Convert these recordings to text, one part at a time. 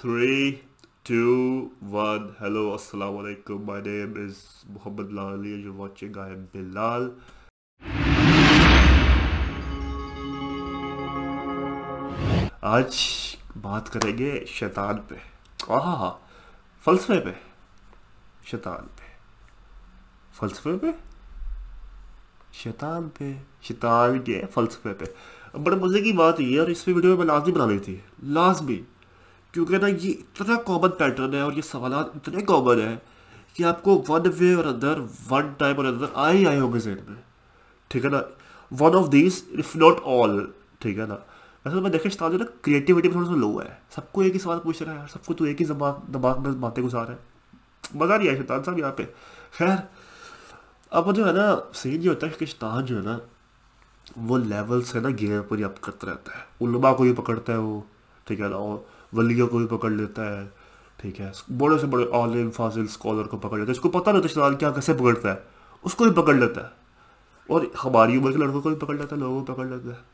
three two one hello assalamu alaikum my name is muhammad lali and you're watching i am bilal आज बात करेंगे शैतान पे आहा फलसफे पे शैतान पे फलसफे पे शैतान पे शैतान के फलसफे पे बड़े मज़े की बात ये और इसमें वीडियो में लाजमी बना ली थी लाजमी क्योंकि ना ये इतना कॉमन पैटर्न है और ये सवाल इतने कॉमन है कि आपको वन वे और अंदर वन टाइम और अंदर आए आए होंगे जेन में ठीक है ना one of these if not all ठीक है ना वैसे तो मैं देखे जो ना क्रिएटिविटी में थोड़ा सा लो है सबको एक ही सवाल पूछ रहा है सबको तो एक ही दिमाग दिमाग में बातें गुजार है मज़ा नहीं आया शैतान साहब यहाँ पे खैर अब जो है ना सीन ये होता है कि शैतान जो है ना वो लेवल से ना गेम पर ही अप करता रहता है उलमा को ही पकड़ता है वो ठीक है ना और वलियों को भी पकड़ लेता है ठीक है बड़े से बड़े आलिम फाजिल स्कॉलर को पकड़ लेता है इसको पता नहीं होता क्या कैसे पकड़ता है उसको भी पकड़ लेता है और हमारी उम्र के लड़कों को भी पकड़ लेता है लोगों को पकड़ लेता है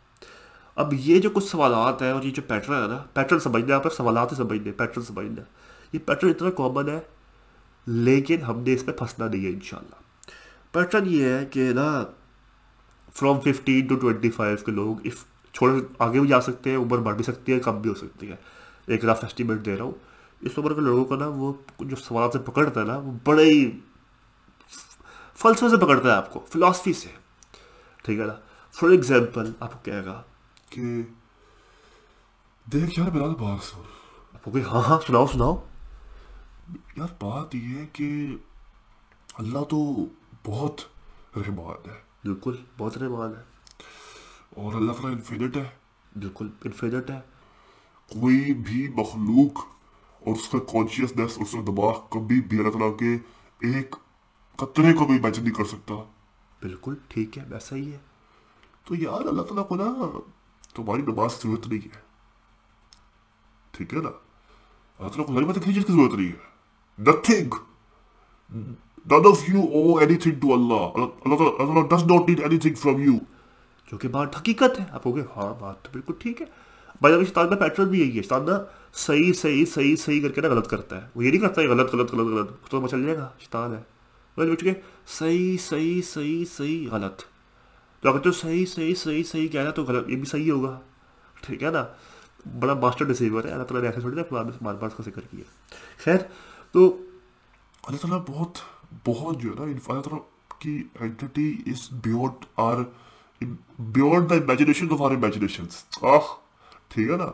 अब ये जो कुछ सवाल हैं और ये जो पैटर्न है ना पैटर्न समझना यहाँ आप सवाल समझने पैटर्न समझना ये पैटर्न इतना कॉमन है लेकिन हमने इसमें फंसना नहीं है इनशाला पैटर्न ये है कि ना from fifteen to twenty five के लोग इफ़ छोड़े आगे भी जा सकते हैं उम्र बढ़ भी सकती है कम भी हो सकती है एक रफ एस्टिमेट दे रहा हूँ इस उम्र के लोगों को ना वो जो सवाल से पकड़ता है ना वो बड़े ही फलसफे से पकड़ता है आपको फिलासफी से ठीक है ना फॉर एग्जाम्पल आपको कहेगा कि देख यार मेरा तो बात सुन आपको कही हाँ हाँ सुनाओ सुनाओ यार बात ये है कि अल्लाह तो बहुत रहमान है बिल्कुल बहुत रहमान है और अल्लाह थोड़ा इन्फिनिट है बिल्कुल इन्फिनिट है कोई भी मखलूक और उसका कॉन्शियसनेस और उसका दिमाग कभी भी अल्लाह के एक कतरे को भी मैच नहीं कर सकता बिल्कुल ठीक है वैसा ही है तो यार अल्लाह तला को ना तुम्हारी नमाज की जरूरत नहीं है ठीक है ना अल्लाह तला को हमारी मतलब किसी चीज़ की जरूरत नहीं है nothing None of you owe anything to Allah. Allah, Allah, Allah does not need anything from you. जो कि बात हकीकत है आप हो गए हाँ बात तो बिल्कुल ठीक है भाई अभी शतान का पैटर्न भी यही है शतान ना सही सही सही सही करके ना गलत करता है वो ये नहीं करता है गलत गलत गलत गलत तो मचल जाएगा शतान है मतलब चुके सही सही सही सही गलत तो अगर तो सही सही सही सही कह रहा है तो गलत ये भी सही होगा ठीक है ना बड़ा मास्टर डिसीवर है अल्लाह तला ने ऐसे छोड़ी ना फलान मार उसका जिक्र किया खैर तो अल्लाह तला बहुत बहुत जो है ना अल्लाह तला की identity is beyond or beyond the imagination of our imagination ah ठीक है ना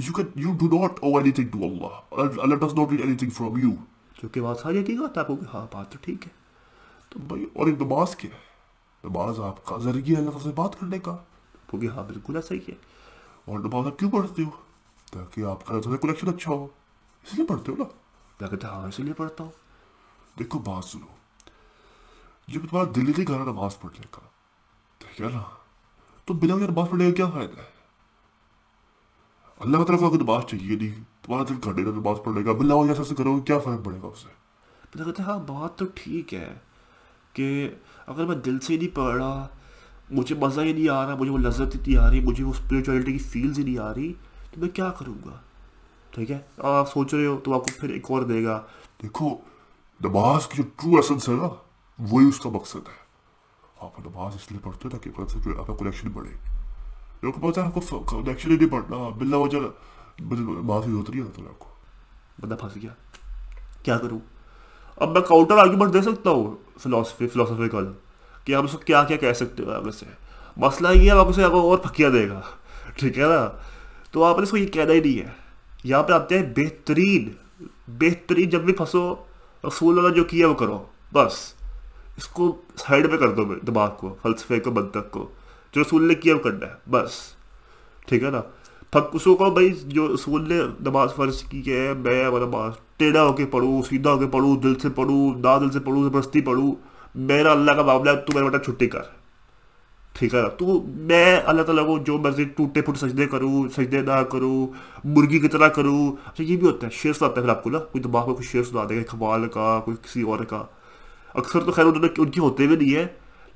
you can you do not owe anything to Allah Allah does not read anything from you क्योंकि वहाँ सारी ठीक है आपको कि हाँ बात तो ठीक है तो भाई और एक नमाज क्या है नमाज आपका जरिए अल्लाह से बात करने का तो क्योंकि हाँ बिल्कुल ऐसा ही है और नमाज आप क्यों पढ़ते हो ताकि आपका अल्लाह से कनेक्शन अच्छा हो इसलिए पढ़ते हो ना मैं कहता हाँ इसलिए पढ़ता हूँ देखो बात सुनो जब तुम्हारा दिल्ली नहीं घर नमाज पढ़ने का ठीक है ना तो बिना नमाज पढ़ने का क्या फ़ायदा है अल्लाह तला को तो अगर नमाज चाहिए नहीं तुम्हारा दिल घटे ना नमाज पढ़ लेगा बिल्ला या सबसे करोगे क्या फ़र्क पड़ेगा उससे पता तो कहते हाँ बात तो ठीक है कि अगर मैं दिल से नहीं पढ़ रहा मुझे मज़ा ही नहीं आ रहा मुझे वो लज्जत ही नहीं आ रही मुझे वो स्परिचुअलिटी की फील्स ही नहीं आ रही तो मैं क्या करूँगा ठीक है आप सोच रहे हो तो आपको फिर एक और देगा देखो नमाज की जो ट्रू एसेंस है ना वही उसका मकसद है आप नमाज इसलिए पढ़ते हो ताकि आपका कनेक्शन बढ़े देखो पता है आपको कनेक्शन ही नहीं पढ़ना बिल्ला बात ही होती नहीं आपको बंदा फंस गया क्या करूँ अब मैं काउंटर आर्ग्यूमेंट दे सकता हूँ फिलोसफी फिलोसफिकल कि आप उसको क्या क्या कह सकते हो आगे से मसला ये है आप उसे आपको और फकिया देगा ठीक है ना तो आपने इसको ये कहना ही नहीं है यहाँ पे आते हैं बेहतरीन बेहतरीन जब भी फंसो रसूल वाला जो किया वो करो बस इसको साइड पे कर दो दिमाग को फलसफे को मंतक को जो रसूल ने किया करना है बस ठीक है ना थक उसको कहो भाई जो रसूल ने नमाज फ़र्ज की है मैं नमाज टेढ़ा होके पढ़ू सीधा होके पढ़ू दिल से पढ़ू ना दिल से पढ़ू जबरदस्ती पढ़ू मेरा अल्लाह का मामला है तू मेरा बेटा छुट्टी कर ठीक है ना तू तो मैं अल्लाह तला को जो मर्जी टूटे फूट सजदे करूँ सजदे ना करूँ मुर्गी की तरह करूँ अच्छा ये भी होता है शेर सुनाता है फिर आपको ना कोई दिमाग में कुछ शेर सुना देगा कमाल का कोई किसी और का अक्सर तो खैर उन्होंने उनके होते हुए नहीं है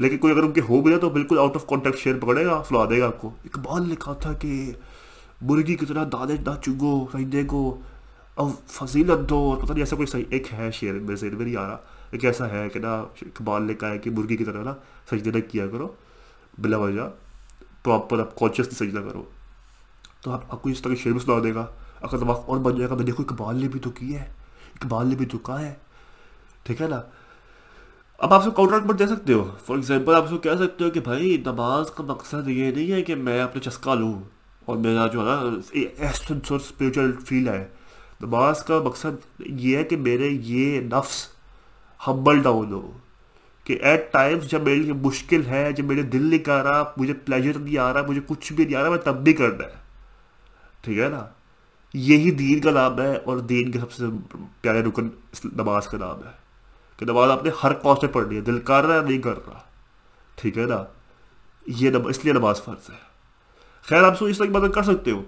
लेकिन कोई अगर उनके हो भी रहे तो बिल्कुल आउट ऑफ कॉन्टेक्ट शेर पकड़ेगा फुला देगा आपको इकबाल ने कहा था कि मुर्गी की तरह दादे ना चुगो सही को अब फजीलत दो पता नहीं ऐसा कोई सही एक है शेर मेरे शेर में नहीं आ रहा एक ऐसा है कि ना इकबाल ने कहा है कि मुर्गी की तरह ना सजदे ना किया करो बिला वजह प्रॉपर आप कॉन्शियसली सजदा करो तो आप आपको इस तरह शेर भी सुना देगा अगर दिमाग और बन जाएगा मैं देखो इकबाल ने भी तो किया है इकबाल ने भी तो कहा है ठीक है ना अब आप सब काउंटर आउटपुट दे सकते हो फॉर एग्जांपल आप सब कह सकते हो कि भाई नमाज का मकसद ये नहीं है कि मैं अपने चस्का लूँ और मेरा जो है ना एसेंस और स्परिचुअल फील है नमाज का मकसद ये है कि मेरे ये नफ्स हम्बल डाउन हो कि एट टाइम्स जब मेरे लिए मुश्किल है जब मेरे दिल नहीं कर रहा मुझे प्लेजर नहीं आ रहा मुझे कुछ भी नहीं आ रहा मैं तब भी करना है ठीक है ना यही दीन का नाम है और दीन के सबसे प्यारे रुकन नमाज का नाम है कि नमाज आपने हर कॉस्ट में पढ़ लिया दिल कर रहा है नहीं कर रहा ठीक है ना ये नम, इसलिए नमाज फर्ज है खैर आप सुन इस तरह मदद कर सकते हो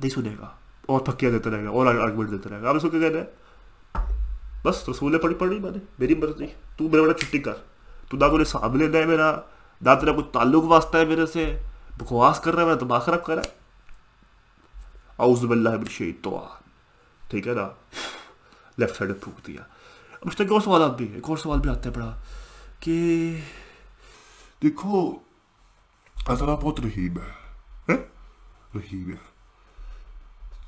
नहीं सुनेगा और थकिया देता रहेगा और आर्गूमेंट देता रहेगा आप इसको क्या रहे हैं बस रसूल ने पढ़ी पढ़ी मैंने मेरी मर्जी तू मेरे बड़ा छुट्टी कर तू ना तो सामने लेना है मेरा ना तेरा कुछ ताल्लुक वास्ता है मेरे से बकवास कर रहा है मेरा दिमाग खराब कर रहा है आउजबल्ला ठीक है ना लेफ्ट साइड फूक दिया अब उसने एक और सवाल भी एक और सवाल भी आता है बड़ा कि देखो असल बहुत रहीम है, है? रहीम है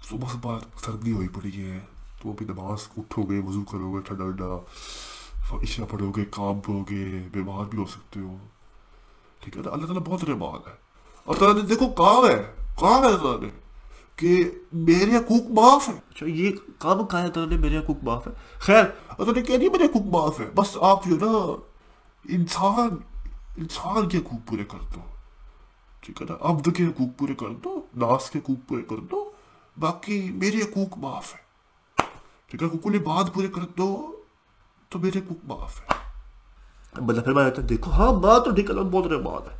सुबह सुबह सर्दी हुई पड़ी है तो अभी नमाज उठोगे वजू करोगे ठंडा ठंडा इशा पढ़ोगे काम पोगे बीमार भी हो सकते हो ठीक है ना अल्लाह ताला बहुत रहमान है अल्लाह ताला ने देखो काम है काम है अल्लाह ने कि मेरे कुक माफ है अच्छा ये कब कहा था उन्होंने मेरे कुक माफ है खैर उन्होंने कह दिया मेरे कुक माफ है बस आप जो ना इंसान इंसान के कुक पूरे कर दो ठीक है ना अब्द के कुक पूरे कर दो नास के कुक पूरे कर दो बाकी मेरे कुक माफ है ठीक है कुकुल बाद पूरे कर दो तो मेरे कुक माफ है मतलब फिर मैं देखो हाँ बात तो ठीक है बहुत बात है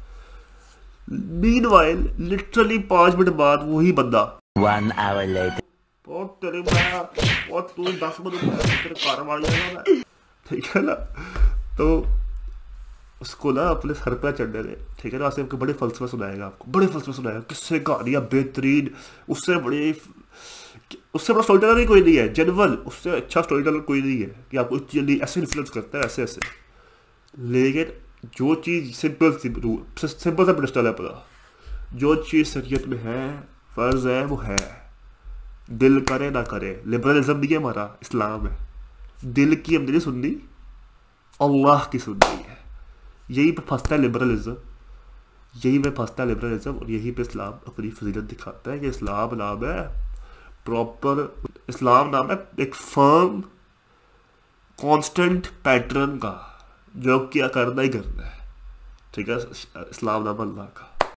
मीन वाइल लिटरली पांच मिनट बाद वही बंदा One hour later. और तेरे मैं और तू दस बजे तेरे कार मार जाएगा मैं ठीक है ना तो उसको ना अपने सर पर चढ़ने दे ठीक है ना आसिफ के बड़े फलसफे सुनाएगा आपको बड़े फलसफे सुनाएगा किससे कहानियाँ बेहतरीन उससे बड़े उससे बड़ा स्टोरी टेलर ही कोई नहीं है जनरल उससे अच्छा स्टोरी टेलर कोई नहीं है कि आपको जल्दी ऐसे इन्फ्लुएंस करता है ऐसे ऐसे लेकिन जो चीज़ सिंपल सिंपल सा प्रिंसिपल है अपना जो चीज़ शरीयत में है फ़र्ज है वो है दिल करे ना करे लिबरलिज्म भी है हमारा इस्लाम है दिल की हमने नहीं दी अल्लाह की सुन दी है यही पर फंसता है लिबरलिज्म यही पर फंसता है लिबरलिज्म और यही पे इस्लाम अपनी फजीलत दिखाता है कि इस्लाम नाम है प्रॉपर इस्लाम नाम है एक फर्म कांस्टेंट पैटर्न का जो क्या करना ही करना है ठीक है इस्लाम नाम अल्लाह का